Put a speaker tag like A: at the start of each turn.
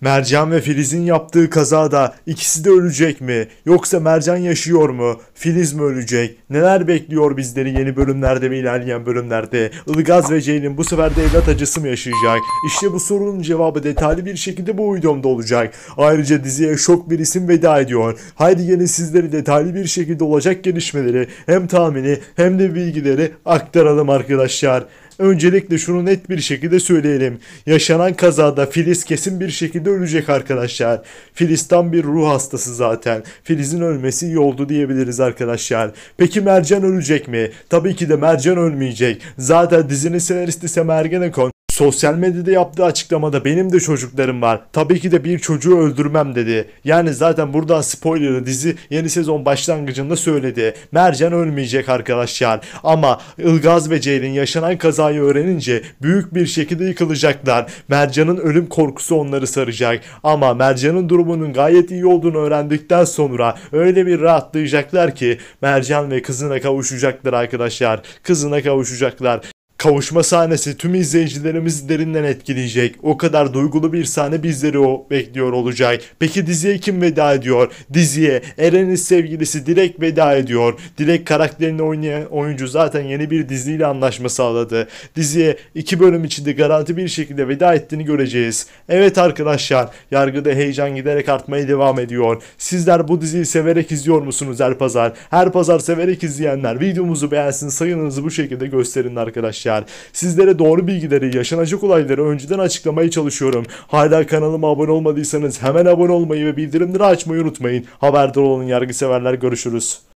A: Mercan ve Filiz'in yaptığı kazada ikisi de ölecek mi? Yoksa Mercan yaşıyor mu? Filiz mi ölecek? Neler bekliyor bizleri yeni bölümlerde ve ilerleyen bölümlerde? Ilgaz ve Ceylin bu sefer de evlat acısı mı yaşayacak? İşte bu sorunun cevabı detaylı bir şekilde bu videomda olacak. Ayrıca diziye şok bir isim veda ediyor. Haydi gelin sizleri detaylı bir şekilde olacak gelişmeleri hem tahmini hem de bilgileri aktaralım arkadaşlar. Öncelikle şunu net bir şekilde söyleyelim. Yaşanan kazada Filiz kesin bir şekilde ölecek arkadaşlar. Filiz tam bir ruh hastası zaten. Filiz'in ölmesi iyi oldu diyebiliriz arkadaşlar. Peki Mercan ölecek mi? Tabii ki de Mercan ölmeyecek. Zaten dizinin senaristi Semergenekon Sosyal medyada yaptığı açıklamada benim de çocuklarım var. Tabii ki de bir çocuğu öldürmem dedi. Yani zaten buradan spoiler dizi yeni sezon başlangıcında söyledi. Mercan ölmeyecek arkadaşlar. Ama Ilgaz ve Ceylin yaşanan kazayı öğrenince büyük bir şekilde yıkılacaklar. Mercan'ın ölüm korkusu onları saracak. Ama Mercan'ın durumunun gayet iyi olduğunu öğrendikten sonra öyle bir rahatlayacaklar ki Mercan ve kızına kavuşacaklar arkadaşlar. Kızına kavuşacaklar kavuşma sahnesi tüm izleyicilerimizi derinden etkileyecek. O kadar duygulu bir sahne bizleri o bekliyor olacak. Peki diziye kim veda ediyor? Diziye Eren'in sevgilisi Dilek veda ediyor. Dilek karakterini oynayan oyuncu zaten yeni bir diziyle anlaşma sağladı. Diziye iki bölüm içinde garanti bir şekilde veda ettiğini göreceğiz. Evet arkadaşlar yargıda heyecan giderek artmaya devam ediyor. Sizler bu diziyi severek izliyor musunuz her pazar? Her pazar severek izleyenler videomuzu beğensin sayınızı bu şekilde gösterin arkadaşlar yapmış Sizlere doğru bilgileri, yaşanacak olayları önceden açıklamaya çalışıyorum. Hala kanalıma abone olmadıysanız hemen abone olmayı ve bildirimleri açmayı unutmayın. Haberdar olun severler görüşürüz.